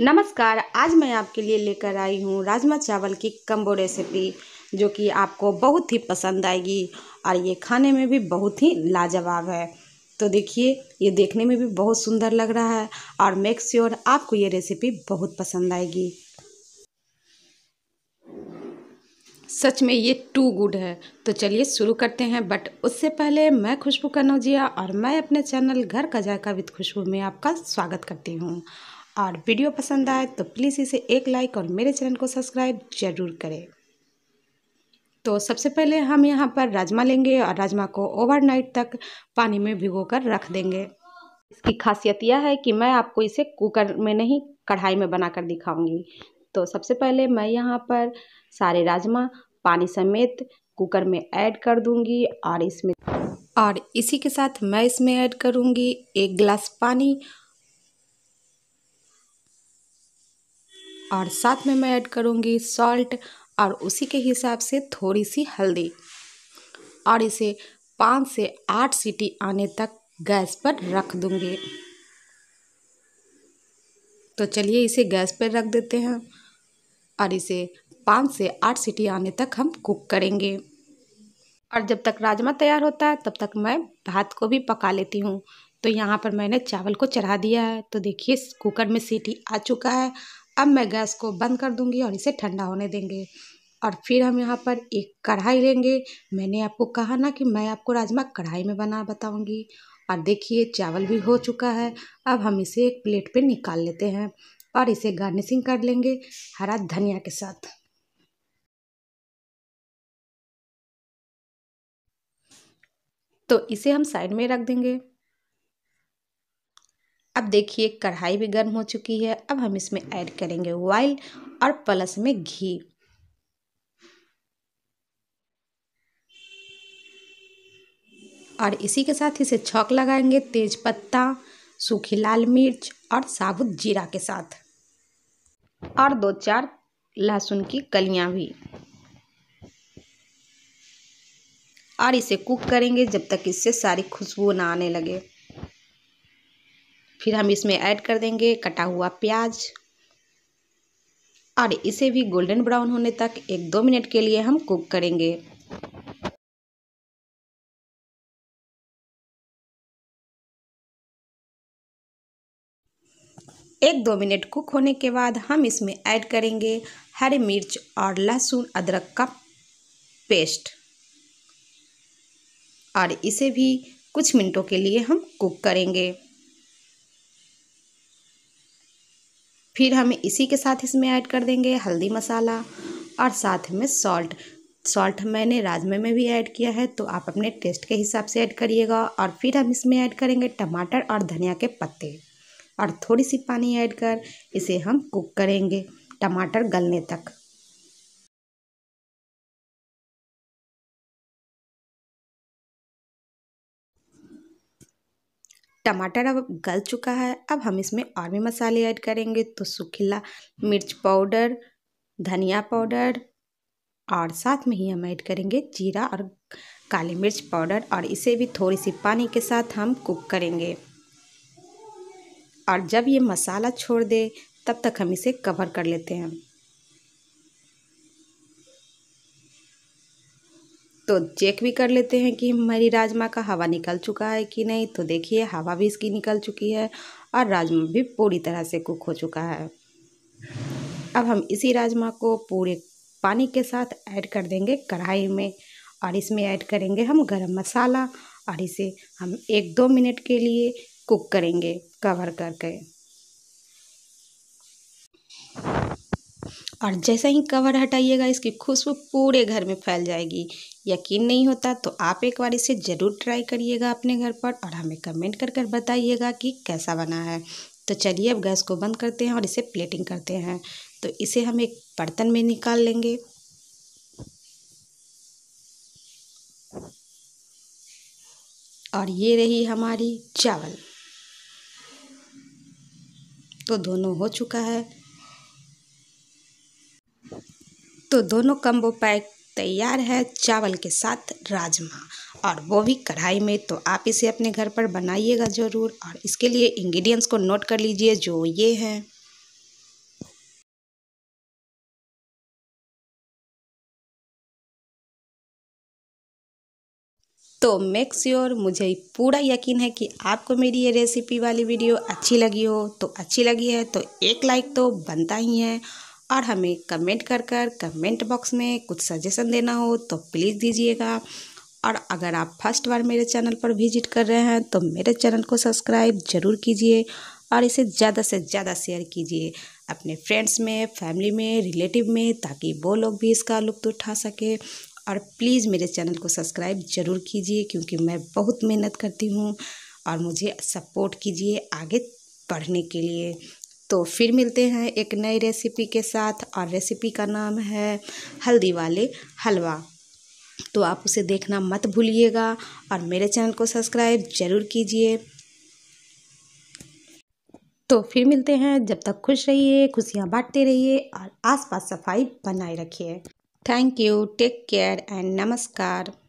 नमस्कार आज मैं आपके लिए लेकर आई हूँ राजमा चावल की कम्बो रेसिपी जो कि आपको बहुत ही पसंद आएगी और ये खाने में भी बहुत ही लाजवाब है तो देखिए ये देखने में भी बहुत सुंदर लग रहा है और मेक श्योर आपको ये रेसिपी बहुत पसंद आएगी सच में ये टू गुड है तो चलिए शुरू करते हैं बट उससे पहले मैं खुशबू कनौजिया और मैं अपने चैनल घर का जायका विद खुशबू में आपका स्वागत करती हूँ और वीडियो पसंद आए तो प्लीज़ इसे एक लाइक और मेरे चैनल को सब्सक्राइब ज़रूर करें तो सबसे पहले हम यहाँ पर राजमा लेंगे और राजमा को ओवरनाइट तक पानी में भिगो कर रख देंगे इसकी खासियत यह है कि मैं आपको इसे कुकर में नहीं कढ़ाई में बना कर दिखाऊंगी तो सबसे पहले मैं यहाँ पर सारे राजमा पानी समेत कुकर में ऐड कर दूंगी और इसमें और इसी के साथ मैं इसमें ऐड करूँगी एक गिलास पानी और साथ में मैं ऐड करूँगी सॉल्ट और उसी के हिसाब से थोड़ी सी हल्दी और इसे पाँच से आठ सीटी आने तक गैस पर रख दूँगी तो चलिए इसे गैस पर रख देते हैं और इसे पाँच से आठ सीटी आने तक हम कुक करेंगे और जब तक राजमा तैयार होता है तब तक मैं भात को भी पका लेती हूँ तो यहाँ पर मैंने चावल को चढ़ा दिया है तो देखिए कुकर में सीटी आ चुका है अब मैं गैस को बंद कर दूँगी और इसे ठंडा होने देंगे और फिर हम यहाँ पर एक कढ़ाई लेंगे मैंने आपको कहा ना कि मैं आपको राजमा कढ़ाई में बना बताऊँगी और देखिए चावल भी हो चुका है अब हम इसे एक प्लेट पे निकाल लेते हैं और इसे गार्निशिंग कर लेंगे हरा धनिया के साथ तो इसे हम साइड में रख देंगे अब देखिए कढ़ाई भी गर्म हो चुकी है अब हम इसमें ऐड करेंगे ऑयल और प्लस में घी और इसी के साथ इसे छौक लगाएंगे तेज पत्ता सूखी लाल मिर्च और साबुत जीरा के साथ और दो चार लहसुन की कलियां भी और इसे कुक करेंगे जब तक इससे सारी खुशबू ना आने लगे फिर हम इसमें ऐड कर देंगे कटा हुआ प्याज और इसे भी गोल्डन ब्राउन होने तक एक दो मिनट के लिए हम कुक करेंगे एक दो मिनट कुक होने के बाद हम इसमें ऐड करेंगे हरी मिर्च और लहसुन अदरक का पेस्ट और इसे भी कुछ मिनटों के लिए हम कुक करेंगे फिर हम इसी के साथ इसमें ऐड कर देंगे हल्दी मसाला और साथ में सॉल्ट सॉल्ट मैंने राजमे में भी ऐड किया है तो आप अपने टेस्ट के हिसाब से ऐड करिएगा और फिर हम इसमें ऐड करेंगे टमाटर और धनिया के पत्ते और थोड़ी सी पानी ऐड कर इसे हम कुक करेंगे टमाटर गलने तक टमाटर अब गल चुका है अब हम इसमें और भी मसाले ऐड करेंगे तो सुखीला मिर्च पाउडर धनिया पाउडर और साथ में ही हम ऐड करेंगे जीरा और काली मिर्च पाउडर और इसे भी थोड़ी सी पानी के साथ हम कुक करेंगे और जब ये मसाला छोड़ दे तब तक हम इसे कवर कर लेते हैं तो चेक भी कर लेते हैं कि हमारी राजमा का हवा निकल चुका है कि नहीं तो देखिए हवा भी इसकी निकल चुकी है और राजमा भी पूरी तरह से कुक हो चुका है अब हम इसी राजमा को पूरे पानी के साथ ऐड कर देंगे कढ़ाई में और इसमें ऐड करेंगे हम गरम मसाला और इसे हम एक दो मिनट के लिए कुक करेंगे कवर करके और जैसा ही कवर हटाइएगा इसकी खुशबू पूरे घर में फैल जाएगी यकीन नहीं होता तो आप एक बार इसे ज़रूर ट्राई करिएगा अपने घर पर और हमें कमेंट कर कर बताइएगा कि कैसा बना है तो चलिए अब गैस को बंद करते हैं और इसे प्लेटिंग करते हैं तो इसे हम एक बर्तन में निकाल लेंगे और ये रही हमारी चावल तो दोनों हो चुका है तो दोनों कम्बो पैक तैयार है चावल के साथ राजमा और वो भी कढ़ाई में तो आप इसे अपने घर पर बनाइएगा ज़रूर और इसके लिए इंग्रेडिएंट्स को नोट कर लीजिए जो ये हैं तो मेक श्योर sure, मुझे पूरा यकीन है कि आपको मेरी ये रेसिपी वाली वीडियो अच्छी लगी हो तो अच्छी लगी है तो एक लाइक तो बनता ही है और हमें कमेंट कर कर कमेंट बॉक्स में कुछ सजेशन देना हो तो प्लीज़ दीजिएगा और अगर आप फर्स्ट बार मेरे चैनल पर विजिट कर रहे हैं तो मेरे चैनल को सब्सक्राइब ज़रूर कीजिए और इसे ज़्यादा से ज़्यादा शेयर कीजिए अपने फ्रेंड्स में फैमिली में रिलेटिव में ताकि वो लोग भी इसका लुत्फ उठा सके और प्लीज़ मेरे चैनल को सब्सक्राइब ज़रूर कीजिए क्योंकि मैं बहुत मेहनत करती हूँ और मुझे सपोर्ट कीजिए आगे बढ़ने के लिए तो फिर मिलते हैं एक नई रेसिपी के साथ और रेसिपी का नाम है हल्दी वाले हलवा तो आप उसे देखना मत भूलिएगा और मेरे चैनल को सब्सक्राइब ज़रूर कीजिए तो फिर मिलते हैं जब तक खुश रहिए खुशियाँ बांटते रहिए और आसपास सफाई बनाए रखिए thank you take care and नमस्कार